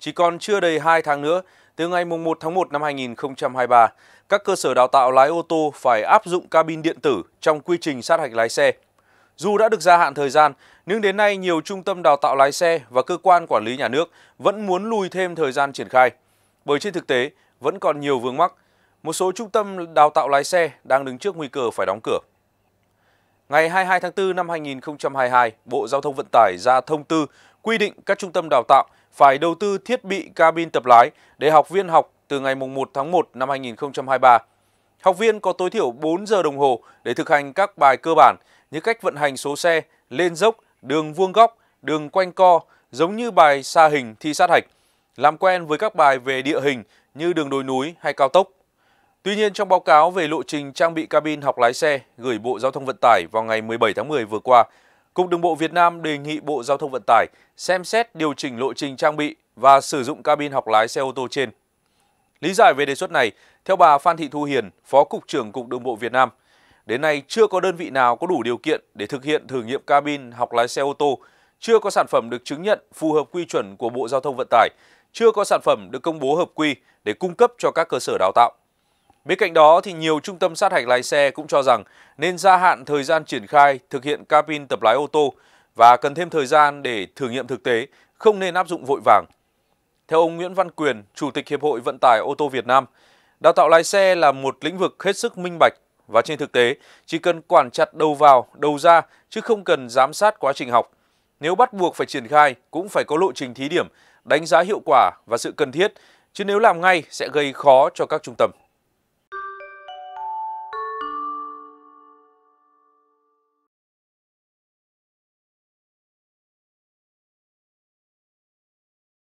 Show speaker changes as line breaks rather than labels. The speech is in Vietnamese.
Chỉ còn chưa đầy 2 tháng nữa, từ ngày 1 tháng 1 năm 2023, các cơ sở đào tạo lái ô tô phải áp dụng cabin điện tử trong quy trình sát hạch lái xe. Dù đã được gia hạn thời gian, nhưng đến nay nhiều trung tâm đào tạo lái xe và cơ quan quản lý nhà nước vẫn muốn lùi thêm thời gian triển khai. Bởi trên thực tế, vẫn còn nhiều vướng mắc. Một số trung tâm đào tạo lái xe đang đứng trước nguy cơ phải đóng cửa. Ngày 22 tháng 4 năm 2022, Bộ Giao thông Vận tải ra thông tư quy định các trung tâm đào tạo phải đầu tư thiết bị cabin tập lái để học viên học từ ngày 1 tháng 1 năm 2023. Học viên có tối thiểu 4 giờ đồng hồ để thực hành các bài cơ bản như cách vận hành số xe, lên dốc, đường vuông góc, đường quanh co, giống như bài xa hình thi sát hạch, làm quen với các bài về địa hình như đường đồi núi hay cao tốc. Tuy nhiên, trong báo cáo về lộ trình trang bị cabin học lái xe gửi Bộ Giao thông Vận tải vào ngày 17 tháng 10 vừa qua, Cục Đường bộ Việt Nam đề nghị Bộ Giao thông Vận tải xem xét điều chỉnh lộ trình trang bị và sử dụng cabin học lái xe ô tô trên. Lý giải về đề xuất này, theo bà Phan Thị Thu Hiền, Phó Cục trưởng Cục Đường bộ Việt Nam, đến nay chưa có đơn vị nào có đủ điều kiện để thực hiện thử nghiệm cabin học lái xe ô tô, chưa có sản phẩm được chứng nhận phù hợp quy chuẩn của Bộ Giao thông Vận tải, chưa có sản phẩm được công bố hợp quy để cung cấp cho các cơ sở đào tạo. Bên cạnh đó, thì nhiều trung tâm sát hạch lái xe cũng cho rằng nên gia hạn thời gian triển khai thực hiện cabin tập lái ô tô và cần thêm thời gian để thử nghiệm thực tế, không nên áp dụng vội vàng. Theo ông Nguyễn Văn Quyền, Chủ tịch Hiệp hội Vận tải ô tô Việt Nam, đào tạo lái xe là một lĩnh vực hết sức minh bạch và trên thực tế chỉ cần quản chặt đầu vào, đầu ra chứ không cần giám sát quá trình học. Nếu bắt buộc phải triển khai cũng phải có lộ trình thí điểm, đánh giá hiệu quả và sự cần thiết, chứ nếu làm ngay sẽ gây khó cho các trung tâm.